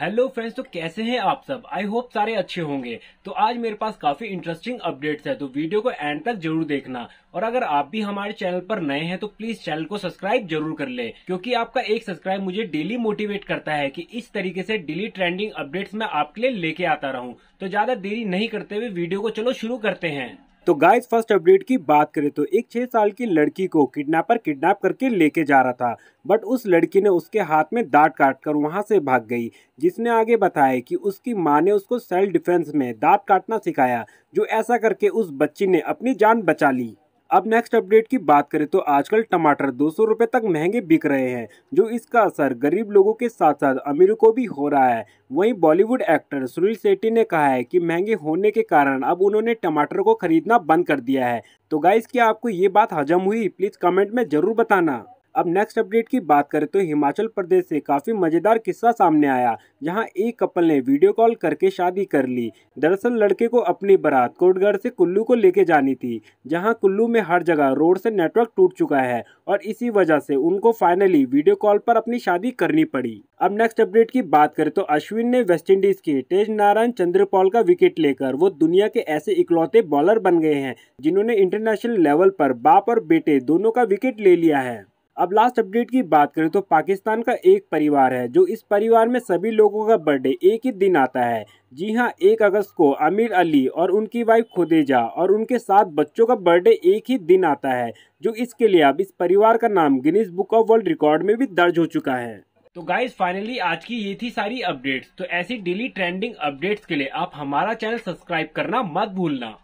hello friends तो कैसे हैं आप सब आई होप सारे अच्छे होंगे तो आज मेरे पास काफी इंटरेस्टिंग अपडेट्स है तो वीडियो को एंड तक जरूर देखना और अगर आप भी हमारे चैनल पर नए हैं तो प्लीज चैनल को सब्सक्राइब जरूर कर ले क्योंकि आपका एक सब्सक्राइब मुझे डेली मोटिवेट करता है कि इस तरीके से डेली ट्रेंडिंग अपडेट्स मैं आपके लिए लेके आता रहूँ तो ज्यादा देरी नहीं करते हुए वीडियो को चलो शुरू करते हैं तो गाइस फर्स्ट अपडेट की बात करें तो एक छः साल की लड़की को किडनैपर किडनैप करके लेके जा रहा था बट उस लड़की ने उसके हाथ में दांत काट कर वहाँ से भाग गई जिसने आगे बताया कि उसकी माँ ने उसको सेल्फ डिफेंस में दांत काटना सिखाया जो ऐसा करके उस बच्ची ने अपनी जान बचा ली अब नेक्स्ट अपडेट की बात करें तो आजकल टमाटर दो सौ तक महंगे बिक रहे हैं जो इसका असर गरीब लोगों के साथ साथ अमीरों को भी हो रहा है वहीं बॉलीवुड एक्टर सुनील शेट्टी ने कहा है कि महंगे होने के कारण अब उन्होंने टमाटर को खरीदना बंद कर दिया है तो गाइस क्या आपको ये बात हजम हुई प्लीज़ कमेंट में ज़रूर बताना अब नेक्स्ट अपडेट की बात करें तो हिमाचल प्रदेश से काफ़ी मज़ेदार किस्सा सामने आया जहां एक कपल ने वीडियो कॉल करके शादी कर ली दरअसल लड़के को अपनी बारात कोटगढ़ से कुल्लू को लेके जानी थी जहां कुल्लू में हर जगह रोड से नेटवर्क टूट चुका है और इसी वजह से उनको फाइनली वीडियो कॉल पर अपनी शादी करनी पड़ी अब नेक्स्ट अपडेट की बात करें तो अश्विन ने वेस्ट इंडीज के तेज नारायण चंद्रपॉल का विकेट लेकर वो दुनिया के ऐसे इकलौते बॉलर बन गए हैं जिन्होंने इंटरनेशनल लेवल पर बाप और बेटे दोनों का विकेट ले लिया है अब लास्ट अपडेट की बात करें तो पाकिस्तान का एक परिवार है जो इस परिवार में सभी लोगों का बर्थडे एक ही दिन आता है जी हाँ एक अगस्त को आमिर अली और उनकी वाइफ खुदेजा और उनके साथ बच्चों का बर्थडे एक ही दिन आता है जो इसके लिए अब इस परिवार का नाम Guinness book of world record में भी दर्ज हो चुका है तो गाइज फाइनली आज की ये थी सारी अपडेट्स तो ऐसी डेली ट्रेंडिंग अपडेट्स के लिए आप हमारा चैनल सब्सक्राइब करना मत भूलना